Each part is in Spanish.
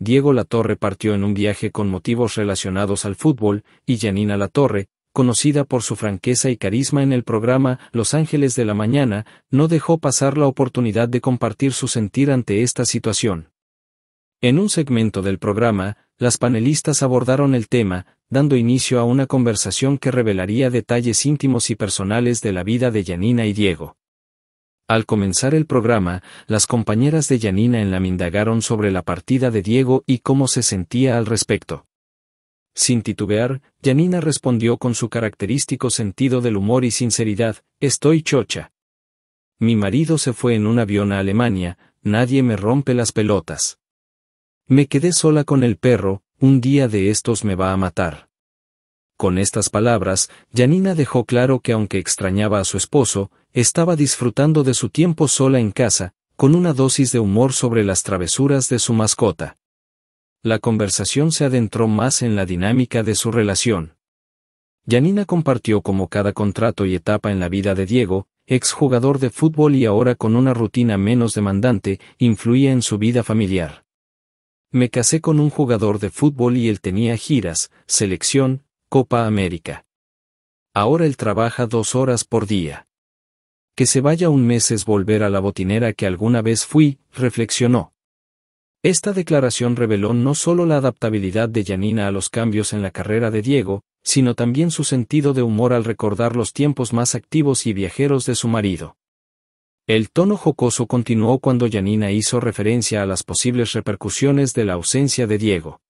Diego Latorre partió en un viaje con motivos relacionados al fútbol, y Janina Latorre, conocida por su franqueza y carisma en el programa Los Ángeles de la Mañana, no dejó pasar la oportunidad de compartir su sentir ante esta situación. En un segmento del programa, las panelistas abordaron el tema, dando inicio a una conversación que revelaría detalles íntimos y personales de la vida de Janina y Diego. Al comenzar el programa, las compañeras de Yanina en la indagaron sobre la partida de Diego y cómo se sentía al respecto. Sin titubear, Yanina respondió con su característico sentido del humor y sinceridad, estoy chocha. Mi marido se fue en un avión a Alemania, nadie me rompe las pelotas. Me quedé sola con el perro, un día de estos me va a matar. Con estas palabras, Janina dejó claro que aunque extrañaba a su esposo, estaba disfrutando de su tiempo sola en casa, con una dosis de humor sobre las travesuras de su mascota. La conversación se adentró más en la dinámica de su relación. Janina compartió cómo cada contrato y etapa en la vida de Diego, ex jugador de fútbol y ahora con una rutina menos demandante, influía en su vida familiar. Me casé con un jugador de fútbol y él tenía giras, selección, Copa América. Ahora él trabaja dos horas por día. Que se vaya un mes es volver a la botinera que alguna vez fui, reflexionó. Esta declaración reveló no solo la adaptabilidad de Janina a los cambios en la carrera de Diego, sino también su sentido de humor al recordar los tiempos más activos y viajeros de su marido. El tono jocoso continuó cuando Yanina hizo referencia a las posibles repercusiones de la ausencia de Diego.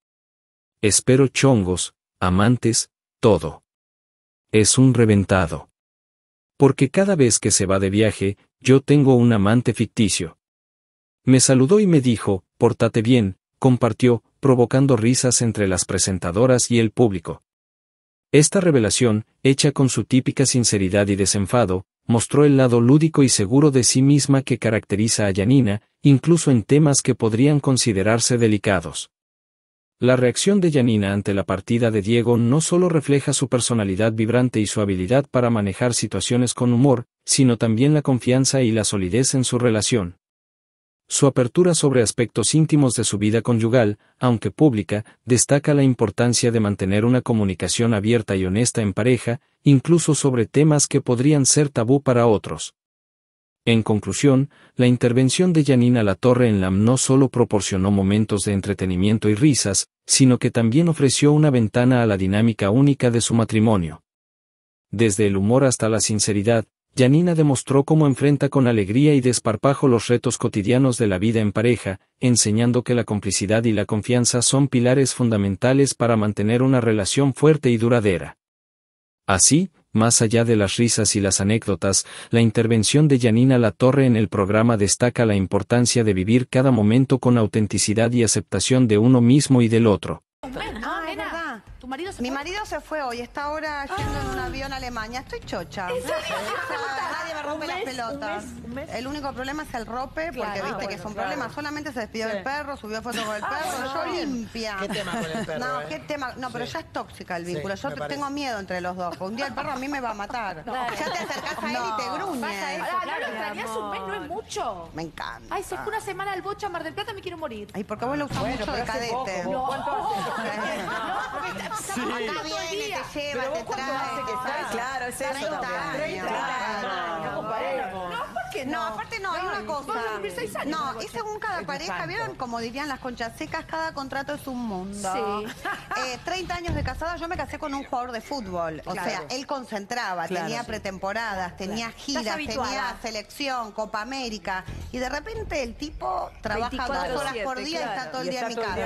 Espero chongos, amantes, todo. Es un reventado. Porque cada vez que se va de viaje, yo tengo un amante ficticio. Me saludó y me dijo, pórtate bien, compartió, provocando risas entre las presentadoras y el público. Esta revelación, hecha con su típica sinceridad y desenfado, mostró el lado lúdico y seguro de sí misma que caracteriza a Yanina, incluso en temas que podrían considerarse delicados. La reacción de Janina ante la partida de Diego no solo refleja su personalidad vibrante y su habilidad para manejar situaciones con humor, sino también la confianza y la solidez en su relación. Su apertura sobre aspectos íntimos de su vida conyugal, aunque pública, destaca la importancia de mantener una comunicación abierta y honesta en pareja, incluso sobre temas que podrían ser tabú para otros. En conclusión, la intervención de Janina Latorre en LAM no solo proporcionó momentos de entretenimiento y risas, sino que también ofreció una ventana a la dinámica única de su matrimonio. Desde el humor hasta la sinceridad, Janina demostró cómo enfrenta con alegría y desparpajo los retos cotidianos de la vida en pareja, enseñando que la complicidad y la confianza son pilares fundamentales para mantener una relación fuerte y duradera. Así, más allá de las risas y las anécdotas, la intervención de Yanina Latorre en el programa destaca la importancia de vivir cada momento con autenticidad y aceptación de uno mismo y del otro. Mi marido se fue hoy, está ahora yendo en un ah. avión a Alemania. Estoy chocha. Nadie me rompe las pelotas. El único problema es el rope, porque viste ah, que es un problema. Solamente se despidió del perro, subió fotos con el ah, perro, yo limpia. Qué tema con el perro, No, eh. qué tema. No, pero ya es tóxica el vínculo. yo tengo miedo entre los dos. Un día el perro a mí me va a matar. Ya te acercás a él y te gruñe. no lo un mes, no es mucho. Me encanta. Ay, se fue una semana el bocha Mar del Plata, me quiero morir. Ay, porque vos lo usas mucho de cadete. No, porque Sí. Acá viene, te lleva, te trae. hace que estás? Claro, es eso. 30 años. No, no. aparte no, hay una cosa. años. No, es según cada pareja. ¿Vieron? Como dirían las conchas secas, cada contrato es un mundo. Sí. Eh, 30 años de casada, yo me casé con un jugador de fútbol. O sea, él concentraba, tenía pretemporadas, tenía giras, tenía selección, Copa América. Y de repente el tipo trabaja dos horas por día y está todo el día en mi casa.